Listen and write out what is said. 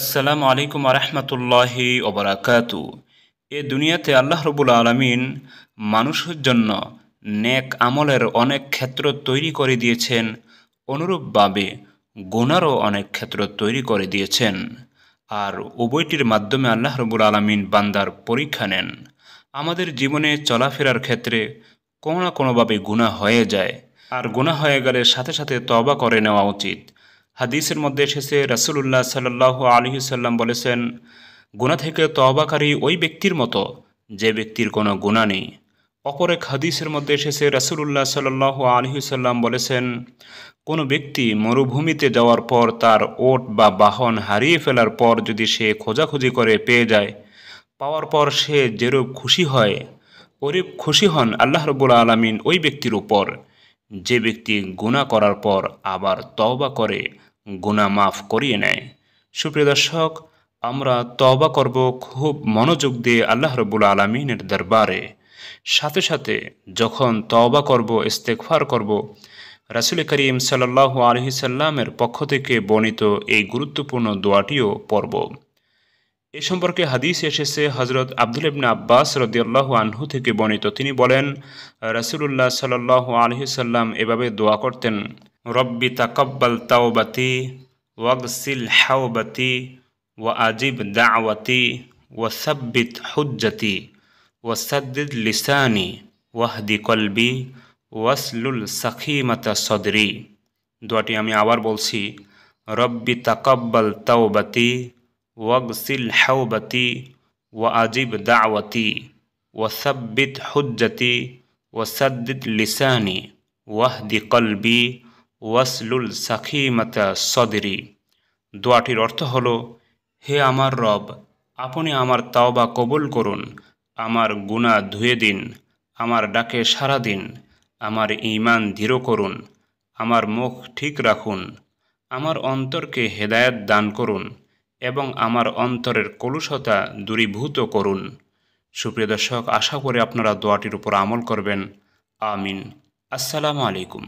আসসালামু আলাইকুম আরহামতুল্লাহি ওবরাকাত এ দুনিয়াতে আল্লাহ রবুল আলমিন মানুষের জন্য নেক আমলের অনেক ক্ষেত্র তৈরি করে দিয়েছেন অনুরূপভাবে গোনারও অনেক ক্ষেত্র তৈরি করে দিয়েছেন আর উভয়টির মাধ্যমে আল্লাহ রবুল আলমিন বান্দার পরীক্ষা নেন আমাদের জীবনে চলাফেরার ক্ষেত্রে কোনো না কোনোভাবে গুণা হয়ে যায় আর গুণা হয়ে গেলে সাথে সাথে তবা করে নেওয়া উচিত হাদিসের মধ্যে এসেছে রসুল্লাহ সাল্লাহ আলহি সাল্লাম বলেছেন গুণা থেকে তবাকারী ওই ব্যক্তির মতো যে ব্যক্তির কোনো গুণা নেই অপর এক হাদিসের মধ্যে এসেছে রাসুলুল্লাহ সাল্লাহ সাল্লাম বলেছেন কোনো ব্যক্তি মরুভূমিতে যাওয়ার পর তার ওট বা বাহন হারিয়ে ফেলার পর যদি সে খোঁজাখুঁজি করে পেয়ে যায় পাওয়ার পর সে যেরূপ খুশি হয় ওরূপ খুশি হন আল্লাহ রবুল্লা আলমিন ওই ব্যক্তির উপর যে ব্যক্তি গুণা করার পর আবার তওবা করে গুণা মাফ করিয়ে নেয় সুপ্রিয় দর্শক আমরা তবা করব খুব মনোযোগ দিয়ে আল্লাহ রবুল আলমিনের দরবারে সাথে সাথে যখন তবা করব ইস্তেকফার করব রাসুল করিম সাল্লাহ আলহি সাল্লামের পক্ষ থেকে বর্ণিত এই গুরুত্বপূর্ণ দোয়াটিও পর্ব এ সম্পর্কে হাদিস এসেছে হজরত আব্দুল ইবনা আব্বাস রদিয়াল্লাহ আনহু থেকে বর্ণিত তিনি বলেন রাসুলুল্লাহ সাল্লাহ আলহি সাল্লাম এভাবে দোয়া করতেন ربي تقبل توبتي واغسل حوبتي واجب دعوتي وثبت حجتي وسدد لساني واهد قلبي واسلل سخيمة صدري دعتي امي عبر بولسي ربي تقبل توبتي واغسل حوبتي واجب دعوتي وثبت حجتي وسدد لساني واهد قلبي ওয়াসলুল মাতা সদেরি দোয়াটির অর্থ হল হে আমার রব আপনি আমার তাওবা কবুল করুন আমার গুণা ধুয়ে দিন আমার ডাকে সারা দিন আমার ইমান দৃঢ় করুন আমার মুখ ঠিক রাখুন আমার অন্তরকে হেদায়ত দান করুন এবং আমার অন্তরের কলুষতা দূরীভূত করুন সুপ্রিয় দর্শক আশা করে আপনারা দোয়াটির উপর আমল করবেন আমিন আসসালামু আলাইকুম